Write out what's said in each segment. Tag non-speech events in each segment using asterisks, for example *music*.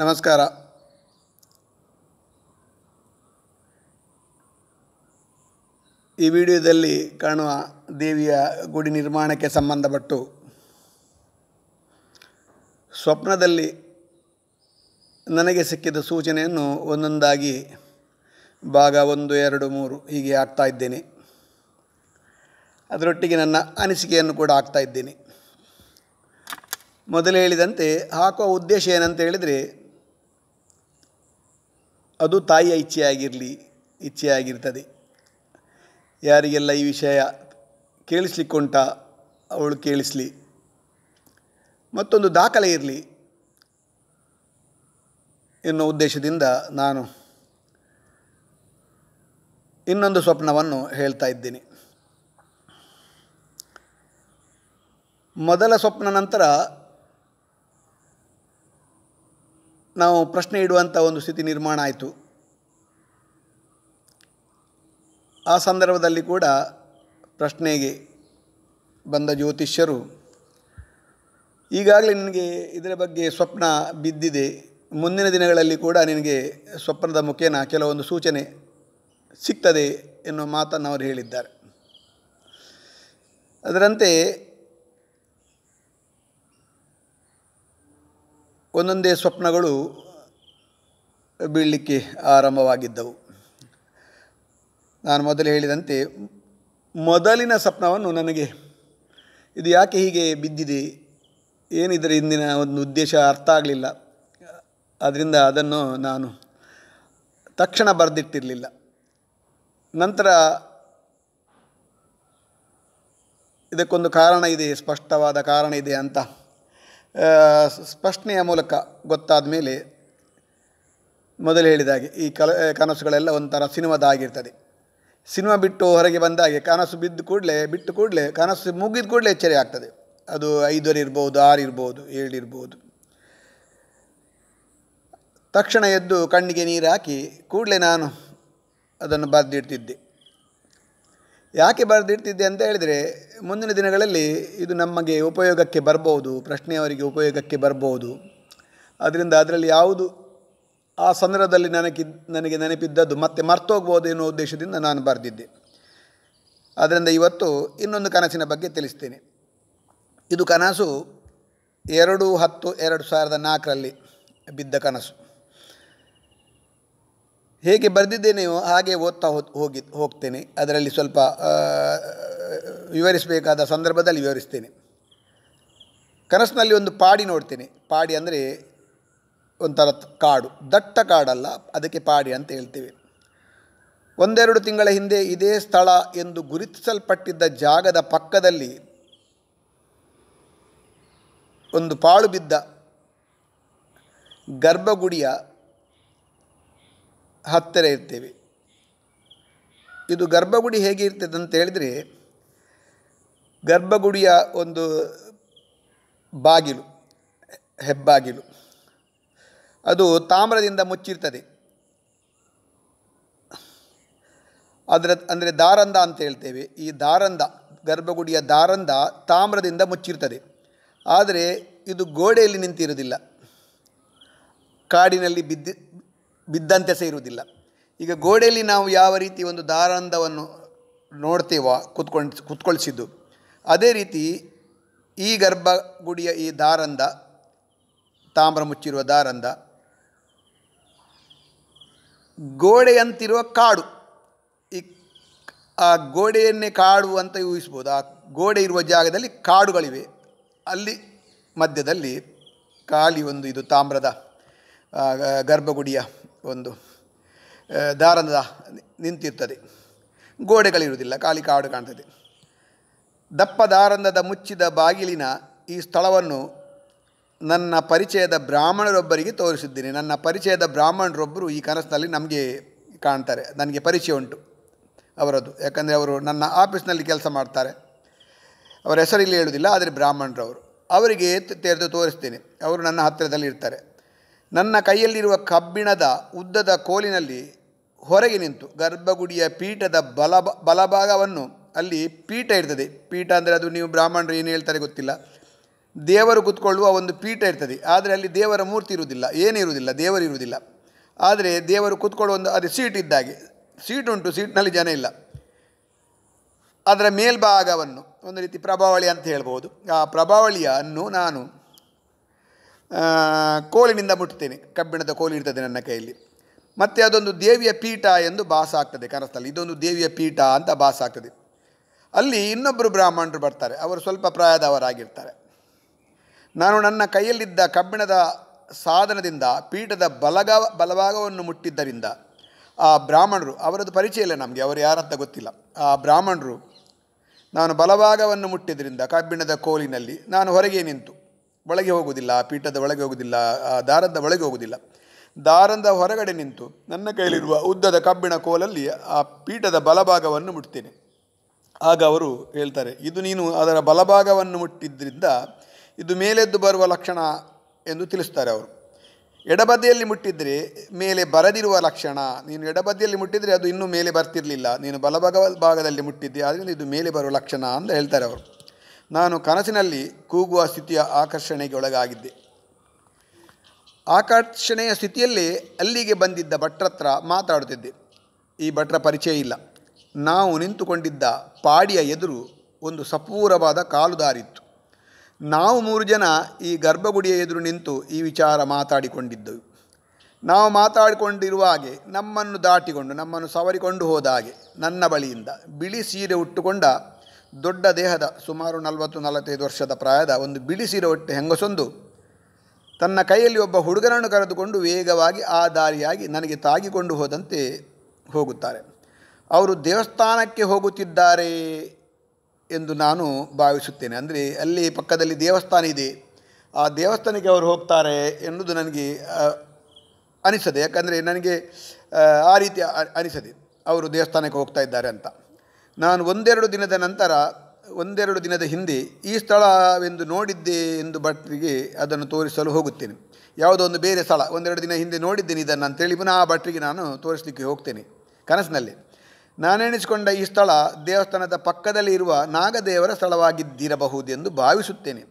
ನಮಸ್ಕಾರ ಈ ವಿಡಿಯೋದಲ್ಲಿ ಕಾಣುವ ದೇವಿಯ ಗುಡಿ ನಿರ್ಮಾಣಕ್ಕೆ ಸಂಬಂಧಪಟ್ಟು ಸ್ವಪ್ನದಲ್ಲಿ ನನಗೆ ಸಿಕ್ಕಿದ ಸೂಚನೆಯನ್ನು ಒಂದೊಂದಾಗಿ ಭಾಗ ಒಂದು ಎರಡು ಮೂರು ಹೀಗೆ ಆಗ್ತಾ ಇದ್ದೇನೆ ಅದರೊಟ್ಟಿಗೆ ನನ್ನ ಅನಿಸಿಕೆಯನ್ನು ಕೂಡ ಆಗ್ತಾ ಇದ್ದೇನೆ ಮೊದಲು ಹೇಳಿದಂತೆ ಹಾಕುವ ಉದ್ದೇಶ ಏನಂತ ಹೇಳಿದರೆ ಅದು ತಾಯಿಯ ಇಚ್ಛೆಯಾಗಿರಲಿ ಇಚ್ಛೆಯಾಗಿರ್ತದೆ ಯಾರಿಗೆಲ್ಲ ಈ ವಿಷಯ ಕೇಳಿಸ್ಲಿಕ್ಕುಂಟ ಅವಳು ಕೇಳಿಸ್ಲಿ ಮತ್ತೊಂದು ದಾಖಲೆ ಇರಲಿ ಎನ್ನುವ ಉದ್ದೇಶದಿಂದ ನಾನು ಇನ್ನೊಂದು ಸ್ವಪ್ನವನ್ನು ಹೇಳ್ತಾ ಇದ್ದೀನಿ ಮೊದಲ ಸ್ವಪ್ನ ನಂತರ ನಾವು ಪ್ರಶ್ನೆ ಇಡುವಂಥ ಒಂದು ಸ್ಥಿತಿ ನಿರ್ಮಾಣ ಆಯಿತು ಆ ಸಂದರ್ಭದಲ್ಲಿ ಕೂಡ ಪ್ರಶ್ನೆಗೆ ಬಂದ ಜ್ಯೋತಿಷ್ಯರು ಈಗಾಗಲೇ ನಿನಗೆ ಇದರ ಬಗ್ಗೆ ಸ್ವಪ್ನ ಬಿದ್ದಿದೆ ಮುಂದಿನ ದಿನಗಳಲ್ಲಿ ಕೂಡ ನಿನಗೆ ಸ್ವಪ್ನದ ಮುಖೇನ ಕೆಲವೊಂದು ಸೂಚನೆ ಸಿಗ್ತದೆ ಎನ್ನುವ ಮಾತನ್ನು ಅವರು ಹೇಳಿದ್ದಾರೆ ಅದರಂತೆ ಒಂದೊಂದೇ ಸ್ವಪ್ನಗಳು ಬೀಳಲಿಕ್ಕೆ ಆರಂಭವಾಗಿದ್ದವು ನಾನು ಮೊದಲು ಹೇಳಿದಂತೆ ಮೊದಲಿನ ಸ್ವಪ್ನವನ್ನು ನನಗೆ ಇದು ಯಾಕೆ ಹೀಗೆ ಬಿದ್ದಿದೆ ಏನಿದ್ರೆ ಇಂದಿನ ಒಂದು ಉದ್ದೇಶ ಅರ್ಥ ಆಗಲಿಲ್ಲ ಅದರಿಂದ ಅದನ್ನು ನಾನು ತಕ್ಷಣ ಬರೆದಿಟ್ಟಿರಲಿಲ್ಲ ನಂತರ ಇದಕ್ಕೊಂದು ಕಾರಣ ಇದೆ ಸ್ಪಷ್ಟವಾದ ಕಾರಣ ಇದೆ ಅಂತ ಸ್ಪಷ್ಟನೆಯ ಮೂಲಕ ಗೊತ್ತಾದ ಮೇಲೆ ಮೊದಲು ಹೇಳಿದಾಗೆ ಈ ಕಲ ಕನಸುಗಳೆಲ್ಲ ಒಂಥರ ಸಿನಿಮಾದಾಗಿರ್ತದೆ ಸಿನಿಮಾ ಬಿಟ್ಟು ಹೊರಗೆ ಬಂದಾಗೆ ಕನಸು ಬಿದ್ದು ಕೂಡಲೇ ಬಿಟ್ಟು ಕೂಡಲೇ ಕನಸು ಮುಗಿದ ಕೂಡಲೇ ಎಚ್ಚರಿ ಆಗ್ತದೆ ಅದು ಐದೂರು ಇರ್ಬೋದು ಆರು ಇರ್ಬೋದು ಏಳು ಇರ್ಬೋದು ತಕ್ಷಣ ಎದ್ದು ಕಣ್ಣಿಗೆ ನೀರು ಹಾಕಿ ಕೂಡಲೇ ನಾನು ಅದನ್ನು ಬರೆದಿಡ್ತಿದ್ದೆ ಯಾಕೆ ಬರೆದಿಡ್ತಿದ್ದೆ ಅಂತ ಹೇಳಿದರೆ ಮುಂದಿನ ದಿನಗಳಲ್ಲಿ ಇದು ನಮಗೆ ಉಪಯೋಗಕ್ಕೆ ಬರ್ಬೋದು ಪ್ರಶ್ನೆಯವರಿಗೆ ಉಪಯೋಗಕ್ಕೆ ಬರ್ಬೋದು ಅದರಿಂದ ಅದರಲ್ಲಿ ಯಾವುದು ಆ ಸಂದರ್ಭದಲ್ಲಿ ನನಗೆ ನನಗೆ ನೆನಪಿದ್ದದ್ದು ಮತ್ತೆ ಮರ್ತೋಗ್ಬೋದು ಎನ್ನುವ ಉದ್ದೇಶದಿಂದ ನಾನು ಬರೆದಿದ್ದೆ ಅದರಿಂದ ಇವತ್ತು ಇನ್ನೊಂದು ಕನಸಿನ ಬಗ್ಗೆ ತಿಳಿಸ್ತೇನೆ ಇದು ಕನಸು ಎರಡು ಹತ್ತು ಎರಡು ಸಾವಿರದ ನಾಲ್ಕರಲ್ಲಿ ಬಿದ್ದ ಕನಸು ಹೇಗೆ ಬರೆದಿದ್ದೇನೆಯೋ ಹಾಗೆ ಓದ್ತಾ ಹೋಗಿ ಹೋಗ್ತೇನೆ ಅದರಲ್ಲಿ ಸ್ವಲ್ಪ ವಿವರಿಸಬೇಕಾದ ಸಂದರ್ಭದಲ್ಲಿ ವಿವರಿಸ್ತೇನೆ ಕನಸಿನಲ್ಲಿ ಒಂದು ಪಾಡಿ ನೋಡ್ತೇನೆ ಪಾಡಿ ಅಂದರೆ ಒಂಥರ ಕಾಡು ದಟ್ಟ ಕಾಡಲ್ಲ ಅದಕ್ಕೆ ಪಾಡಿ ಅಂತ ಹೇಳ್ತೇವೆ ಒಂದೆರಡು ತಿಂಗಳ ಹಿಂದೆ ಇದೇ ಸ್ಥಳ ಎಂದು ಗುರುತಿಸಲ್ಪಟ್ಟಿದ್ದ ಜಾಗದ ಪಕ್ಕದಲ್ಲಿ ಒಂದು ಪಾಳು ಬಿದ್ದ ಗರ್ಭಗುಡಿಯ ಹತ್ತಿರ ಇರ್ತೇವೆ ಇದು ಗರ್ಭಗುಡಿ ಹೇಗೆ ಇರ್ತದೆ ಅಂತ ಹೇಳಿದರೆ ಗರ್ಭಗುಡಿಯ ಒಂದು ಬಾಗಿಲು ಹೆಬ್ಬಾಗಿಲು ಅದು ತಾಮ್ರದಿಂದ ಮುಚ್ಚಿರ್ತದೆ ಅದರ ಅಂದರೆ ದಾರಂದ ಅಂತ ಹೇಳ್ತೇವೆ ಈ ದಾರಂದ ಗರ್ಭಗುಡಿಯ ದಾರಂದ ತಾಮ್ರದಿಂದ ಮುಚ್ಚಿರ್ತದೆ ಆದರೆ ಇದು ಗೋಡೆಯಲ್ಲಿ ನಿಂತಿರುವುದಿಲ್ಲ ಕಾಡಿನಲ್ಲಿ ಬಿದ್ದು ಬಿದ್ದಂತೆ ಸೇರುವುದಿಲ್ಲ ಇರುವುದಿಲ್ಲ ಈಗ ಗೋಡೆಯಲ್ಲಿ ನಾವು ಯಾವ ರೀತಿ ಒಂದು ದಾರಂಧವನ್ನು ನೋಡ್ತೀವ ಕೂತ್ಕೊಂಡು ಕುತ್ಕೊಳಿಸಿದ್ದು ಅದೇ ರೀತಿ ಈ ಗರ್ಭಗುಡಿಯ ಈ ದಾರಂಧ ತಾಮ್ರ ಮುಚ್ಚಿರುವ ದಾರಂಧ ಗೋಡೆಯಂತಿರುವ ಕಾಡು ಈ ಆ ಗೋಡೆಯನ್ನೇ ಕಾಡು ಅಂತ ಊಹಿಸ್ಬೋದು ಆ ಗೋಡೆ ಇರುವ ಜಾಗದಲ್ಲಿ ಕಾಡುಗಳಿವೆ ಅಲ್ಲಿ ಮಧ್ಯದಲ್ಲಿ ಖಾಲಿ ಒಂದು ಇದು ತಾಮ್ರದ ಗರ್ಭಗುಡಿಯ ಒಂದು ದಾರದ ನಿಂತಿರ್ತದೆ ಗೋಡೆಗಳಿರುವುದಿಲ್ಲ ಖಾಲಿ ಕಾಡು ಕಾಣ್ತದೆ ದಪ್ಪ ದಾರಂದದ ಮುಚ್ಚಿದ ಬಾಗಿಲಿನ ಈ ಸ್ಥಳವನ್ನು ನನ್ನ ಪರಿಚಯದ ಬ್ರಾಹ್ಮಣರೊಬ್ಬರಿಗೆ ತೋರಿಸಿದ್ದೀನಿ ನನ್ನ ಪರಿಚಯದ ಬ್ರಾಹ್ಮಣರೊಬ್ಬರು ಈ ಕನಸಿನಲ್ಲಿ ನಮಗೆ ಕಾಣ್ತಾರೆ ನನಗೆ ಪರಿಚಯ ಉಂಟು ಅವರದ್ದು ಯಾಕಂದರೆ ಅವರು ನನ್ನ ಆಫೀಸ್ನಲ್ಲಿ ಕೆಲಸ ಮಾಡ್ತಾರೆ ಅವರ ಹೆಸರಿಲ್ಲಿ ಹೇಳುವುದಿಲ್ಲ ಆದರೆ ಬ್ರಾಹ್ಮಣರವರು ಅವರಿಗೆ ತೆರೆದು ತೋರಿಸ್ತೇನೆ ಅವರು ನನ್ನ ಹತ್ತಿರದಲ್ಲಿ ಇರ್ತಾರೆ ನನ್ನ ಕೈಯಲ್ಲಿರುವ ಕಬ್ಬಿಣದ ಉದ್ದದ ಕೋಲಿನಲ್ಲಿ ಹೊರಗೆ ನಿಂತು ಗರ್ಭಗುಡಿಯ ಪೀಠದ ಬಲ ಬಲಭಾಗವನ್ನು ಅಲ್ಲಿ ಪೀಠ ಇರ್ತದೆ ಪೀಠ ಅಂದರೆ ಅದು ನೀವು ಬ್ರಾಹ್ಮಣರು ಏನು ಹೇಳ್ತಾರೆ ಗೊತ್ತಿಲ್ಲ ದೇವರು ಕೂತ್ಕೊಳ್ಳುವ ಒಂದು ಪೀಠ ಇರ್ತದೆ ಆದರೆ ಅಲ್ಲಿ ದೇವರ ಮೂರ್ತಿ ಇರುವುದಿಲ್ಲ ಏನಿರುವುದಿಲ್ಲ ದೇವರು ಇರುವುದಿಲ್ಲ ಆದರೆ ದೇವರು ಕೂತ್ಕೊಳ್ಳುವ ಒಂದು ಅದೇ ಸೀಟ್ ಇದ್ದಾಗೆ ಸೀಟ್ ಉಂಟು ಸೀಟ್ನಲ್ಲಿ ಜನ ಇಲ್ಲ ಅದರ ಮೇಲ್ಭಾಗವನ್ನು ಒಂದು ರೀತಿ ಪ್ರಭಾವಳಿ ಅಂತ ಹೇಳ್ಬೋದು ಆ ಪ್ರಭಾವಳಿಯನ್ನು ನಾನು ಕೋಲಿನಿಂದ ಮುಟ್ತೇನೆ ಕಬ್ಬಿಣದ ಕೋಲಿ ಇರ್ತದೆ ನನ್ನ ಕೈಯಲ್ಲಿ ಮತ್ತು ಅದೊಂದು ದೇವಿಯ ಪೀಠ ಎಂದು ಭಾಸ ಆಗ್ತದೆ ಕನಸ್ತಲ್ಲಿ ಇದೊಂದು ದೇವಿಯ ಪೀಠ ಅಂತ ಭಾಸ ಆಗ್ತದೆ ಅಲ್ಲಿ ಇನ್ನೊಬ್ಬರು ಬ್ರಾಹ್ಮಣರು ಬರ್ತಾರೆ ಅವರು ಸ್ವಲ್ಪ ಪ್ರಾಯದವರಾಗಿರ್ತಾರೆ ನಾನು ನನ್ನ ಕೈಯಲ್ಲಿದ್ದ ಕಬ್ಬಿಣದ ಸಾಧನದಿಂದ ಪೀಠದ ಬಲಗ ಬಲಭಾಗವನ್ನು ಮುಟ್ಟಿದ್ದರಿಂದ ಆ ಬ್ರಾಹ್ಮಣರು ಅವರದ್ದು ಪರಿಚಯ ಇಲ್ಲ ನಮಗೆ ಅವರು ಯಾರಂತ ಗೊತ್ತಿಲ್ಲ ಆ ಬ್ರಾಹ್ಮಣರು ನಾನು ಬಲಭಾಗವನ್ನು ಮುಟ್ಟಿದ್ದರಿಂದ ಕಬ್ಬಿಣದ ಕೋಲಿನಲ್ಲಿ ನಾನು ಹೊರಗೆ ನಿಂತು ಒಳಗೆ ಹೋಗುವುದಿಲ್ಲ ಪೀಠದ ಒಳಗೆ ಹೋಗುವುದಿಲ್ಲ ದಾರದ ಒಳಗೆ ಹೋಗುವುದಿಲ್ಲ ದಾರದ ಹೊರಗಡೆ ನಿಂತು ನನ್ನ ಕೈಯಲ್ಲಿರುವ ಉದ್ದದ ಕಬ್ಬಿಣ ಕೋಲಲ್ಲಿ ಆ ಪೀಠದ ಬಲಭಾಗವನ್ನು ಮುಟ್ತೇನೆ ಆಗ ಅವರು ಹೇಳ್ತಾರೆ ಇದು ನೀನು ಅದರ ಬಲಭಾಗವನ್ನು ಮುಟ್ಟಿದ್ದರಿಂದ ಇದು ಮೇಲೆದ್ದು ಬರುವ ಲಕ್ಷಣ ಎಂದು ತಿಳಿಸ್ತಾರೆ ಅವರು ಎಡಬದಿಯಲ್ಲಿ ಮುಟ್ಟಿದರೆ ಮೇಲೆ ಬರದಿರುವ ಲಕ್ಷಣ ನೀನು ಎಡಬದಿಯಲ್ಲಿ ಮುಟ್ಟಿದರೆ ಅದು ಇನ್ನೂ ಮೇಲೆ ಬರ್ತಿರಲಿಲ್ಲ ನೀನು ಬಲಭಾಗ ಭಾಗದಲ್ಲಿ ಮುಟ್ಟಿದ್ದೆ ಆದ್ದರಿಂದ ಇದು ಮೇಲೆ ಬರುವ ಲಕ್ಷಣ ಅಂತ ಹೇಳ್ತಾರೆ ಅವರು ನಾನು ಕನಸಿನಲ್ಲಿ ಕೂಗುವ ಸ್ಥಿತಿಯ ಆಕರ್ಷಣೆಗೆ ಒಳಗಾಗಿದ್ದೆ ಆಕರ್ಷಣೆಯ ಸ್ಥಿತಿಯಲ್ಲೇ ಅಲ್ಲಿಗೆ ಬಂದಿದ್ದ ಭಟ್ರತ್ರ ಮಾತಾಡುತ್ತಿದ್ದೆ ಈ ಭಟ್ರ ಪರಿಚಯ ಇಲ್ಲ ನಾವು ನಿಂತುಕೊಂಡಿದ್ದ ಪಾಡಿಯ ಎದುರು ಒಂದು ಸಪೂರವಾದ ಕಾಲುದಾರಿತ್ತು ನಾವು ಮೂರು ಜನ ಈ ಗರ್ಭಗುಡಿಯ ಎದುರು ನಿಂತು ಈ ವಿಚಾರ ಮಾತಾಡಿಕೊಂಡಿದ್ದೆವು ನಾವು ಮಾತಾಡಿಕೊಂಡಿರುವ ಹಾಗೆ ನಮ್ಮನ್ನು ದಾಟಿಕೊಂಡು ನಮ್ಮನ್ನು ಸವರಿಕೊಂಡು ಹೋದಾಗೆ ನನ್ನ ಬಳಿಯಿಂದ ಬಿಳಿ ಸೀರೆ ಉಟ್ಟುಕೊಂಡ ದೊಡ್ಡ ದೇಹದ ಸುಮಾರು ನಲವತ್ತು ನಲವತ್ತೈದು ವರ್ಷದ ಪ್ರಾಯದ ಒಂದು ಬಿಡಿಸಿರೋ ಹೊಟ್ಟೆ ಹೆಂಗಸೊಂದು ತನ್ನ ಕೈಯಲ್ಲಿ ಒಬ್ಬ ಹುಡುಗನನ್ನು ಕರೆದುಕೊಂಡು ವೇಗವಾಗಿ ಆ ದಾರಿಯಾಗಿ ನನಗೆ ತಾಗಿಕೊಂಡು ಹೋದಂತೆ ಹೋಗುತ್ತಾರೆ ಅವರು ದೇವಸ್ಥಾನಕ್ಕೆ ಹೋಗುತ್ತಿದ್ದಾರೆ ಎಂದು ನಾನು ಭಾವಿಸುತ್ತೇನೆ ಅಂದರೆ ಅಲ್ಲಿ ಪಕ್ಕದಲ್ಲಿ ದೇವಸ್ಥಾನ ಇದೆ ಆ ದೇವಸ್ಥಾನಕ್ಕೆ ಅವರು ಹೋಗ್ತಾರೆ ಎನ್ನುವುದು ನನಗೆ ಅನಿಸದೆ ಯಾಕಂದರೆ ನನಗೆ ಆ ರೀತಿ ಅನಿಸದೆ ಅವರು ದೇವಸ್ಥಾನಕ್ಕೆ ಹೋಗ್ತಾ ಇದ್ದಾರೆ ಅಂತ ನಾನು ಒಂದೆರಡು ದಿನದ ನಂತರ ಒಂದೆರಡು ದಿನದ ಹಿಂದೆ ಈ ಸ್ಥಳವೆಂದು ನೋಡಿದ್ದೆ ಎಂದು ಭಟ್ರಿಗೆ ಅದನ್ನು ತೋರಿಸಲು ಹೋಗುತ್ತೇನೆ ಯಾವುದೋ ಒಂದು ಬೇರೆ ಸ್ಥಳ ಒಂದೆರಡು ದಿನ ಹಿಂದೆ ನೋಡಿದ್ದೇನೆ ಇದನ್ನು ಅಂತೇಳಿ ಪುನಃ ಆ ಭಟ್ರಿಗೆ ನಾನು ತೋರಿಸಲಿಕ್ಕೆ ಹೋಗ್ತೇನೆ ಕನಸಿನಲ್ಲಿ ನಾನೆಣಿಸಿಕೊಂಡ ಈ ಸ್ಥಳ ದೇವಸ್ಥಾನದ ಪಕ್ಕದಲ್ಲಿ ಇರುವ ನಾಗದೇವರ ಸ್ಥಳವಾಗಿದ್ದಿರಬಹುದೆಂದು ಭಾವಿಸುತ್ತೇನೆ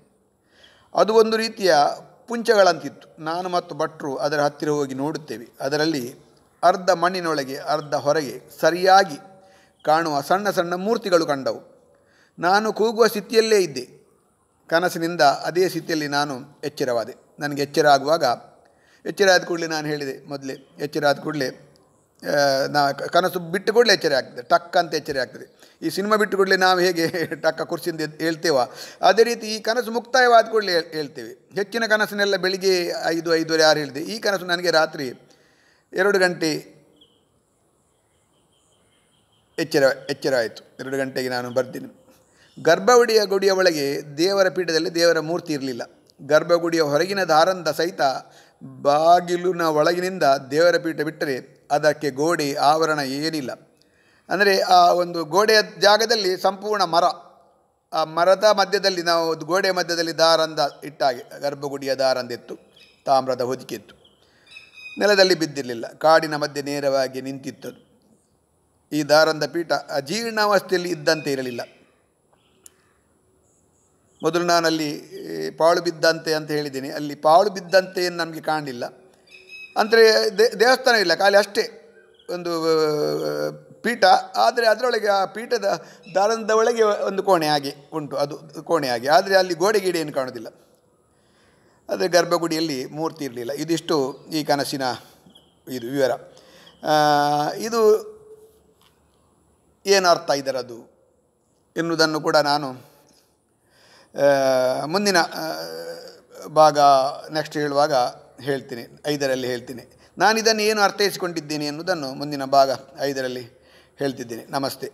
ಅದು ಒಂದು ರೀತಿಯ ಪುಂಚಗಳಂತಿತ್ತು ನಾನು ಮತ್ತು ಭಟ್ರು ಅದರ ಹತ್ತಿರ ಹೋಗಿ ನೋಡುತ್ತೇವೆ ಅದರಲ್ಲಿ ಅರ್ಧ ಮಣ್ಣಿನೊಳಗೆ ಅರ್ಧ ಹೊರಗೆ ಸರಿಯಾಗಿ ಕಾಣುವ ಸಣ್ಣ ಸಣ್ಣ ಮೂರ್ತಿಗಳು ಕಂಡವು ನಾನು ಕೂಗುವ ಸ್ಥಿತಿಯಲ್ಲೇ ಇದ್ದೆ ಕನಸಿನಿಂದ ಅದೇ ಸ್ಥಿತಿಯಲ್ಲಿ ನಾನು ಎಚ್ಚರವಾದೆ ನನಗೆ ಎಚ್ಚರ ಆಗುವಾಗ ಎಚ್ಚರ ಆದ ಕೂಡಲೇ ನಾನು ಹೇಳಿದೆ ಮೊದಲೇ ಎಚ್ಚರ ಆದ ಕೂಡಲೇ ನಾ ಕನಸು ಬಿಟ್ಟು ಕೂಡಲೇ ಎಚ್ಚರ ಆಗ್ತದೆ ಟಕ್ ಅಂತ ಎಚ್ಚರ ಆಗ್ತದೆ ಈ ಸಿನಿಮಾ ಬಿಟ್ಟು ಕೂಡಲೇ ನಾವು ಹೇಗೆ *laughs* ಟಕ್ಕ ಕುರ್ಸಿಂದ ಹೇಳ್ತೇವ ಅದೇ ರೀತಿ ಈ ಕನಸು ಮುಕ್ತಾಯವಾದ ಕೂಡಲೇ ಹೇಳ್ತೇವೆ ಹೆಚ್ಚಿನ ಕನಸನ್ನೆಲ್ಲ ಬೆಳಿಗ್ಗೆ ಐದು ಐದುವರೆ ಆರು ಹೇಳಿದೆ ಈ ಕನಸು ನನಗೆ ರಾತ್ರಿ ಎರಡು ಗಂಟೆ ಎಚ್ಚರ ಎಚ್ಚರ ಆಯಿತು ಎರಡು ಗಂಟೆಗೆ ನಾನು ಬರ್ತೀನಿ ಗರ್ಭಗುಡಿಯ ಗುಡಿಯ ಒಳಗೆ ದೇವರ ಪೀಠದಲ್ಲಿ ದೇವರ ಮೂರ್ತಿ ಇರಲಿಲ್ಲ ಗರ್ಭಗುಡಿಯ ಹೊರಗಿನ ದಾರಂದ ಸಹಿತ ಬಾಗಿಲಿನ ಒಳಗಿನಿಂದ ದೇವರ ಪೀಠ ಬಿಟ್ಟರೆ ಅದಕ್ಕೆ ಗೋಡೆ ಆವರಣ ಏನಿಲ್ಲ ಅಂದರೆ ಆ ಒಂದು ಗೋಡೆಯ ಜಾಗದಲ್ಲಿ ಸಂಪೂರ್ಣ ಮರ ಆ ಮರದ ಮಧ್ಯದಲ್ಲಿ ನಾವು ಗೋಡೆ ಮಧ್ಯದಲ್ಲಿ ದಾರಂದ ಇಟ್ಟಾಗೆ ಗರ್ಭಗುಡಿಯ ದಾರಂದಿತ್ತು ತಾಮ್ರದ ಹೊದಿಕೆ ಇತ್ತು ನೆಲದಲ್ಲಿ ಬಿದ್ದಿರಲಿಲ್ಲ ಕಾಡಿನ ಮಧ್ಯೆ ನೇರವಾಗಿ ನಿಂತಿತ್ತು ಈ ದಾರಂದ ಪೀಠ ಅಜೀರ್ಣಾವಸ್ಥೆಯಲ್ಲಿ ಇದ್ದಂತೆ ಇರಲಿಲ್ಲ ಮೊದಲು ನಾನಲ್ಲಿ ಪಾಳು ಬಿದ್ದಂತೆ ಅಂತ ಹೇಳಿದ್ದೀನಿ ಅಲ್ಲಿ ಪಾಳು ಬಿದ್ದಂತೆ ಏನು ನಮಗೆ ಕಾಣಲಿಲ್ಲ ಅಂದರೆ ದೇವಸ್ಥಾನ ಇಲ್ಲ ಖಾಲಿ ಅಷ್ಟೇ ಒಂದು ಪೀಠ ಆದರೆ ಅದರೊಳಗೆ ಆ ಪೀಠದ ದಾರಂದ ಒಳಗೆ ಒಂದು ಕೋಣೆ ಆಗಿ ಉಂಟು ಅದು ಕೋಣೆ ಆಗಿ ಆದರೆ ಅಲ್ಲಿ ಗೋಡೆ ಗೀಡೆ ಏನು ಕಾಣೋದಿಲ್ಲ ಆದರೆ ಗರ್ಭಗುಡಿಯಲ್ಲಿ ಮೂರ್ತಿ ಇರಲಿಲ್ಲ ಇದಿಷ್ಟು ಈ ಕನಸಿನ ಇದು ವಿವರ ಇದು ಏನರ್ಥ ಇದರದು ಎನ್ನುವುದನ್ನು ಕೂಡ ನಾನು ಮುಂದಿನ ಭಾಗ ನೆಕ್ಸ್ಟ್ ಹೇಳುವಾಗ ಹೇಳ್ತೀನಿ ಐದರಲ್ಲಿ ಹೇಳ್ತೀನಿ ನಾನು ಇದನ್ನು ಏನು ಅರ್ಥೈಸಿಕೊಂಡಿದ್ದೀನಿ ಎನ್ನುವುದನ್ನು ಮುಂದಿನ ಭಾಗ ಐದರಲ್ಲಿ ಹೇಳ್ತಿದ್ದೀನಿ ನಮಸ್ತೆ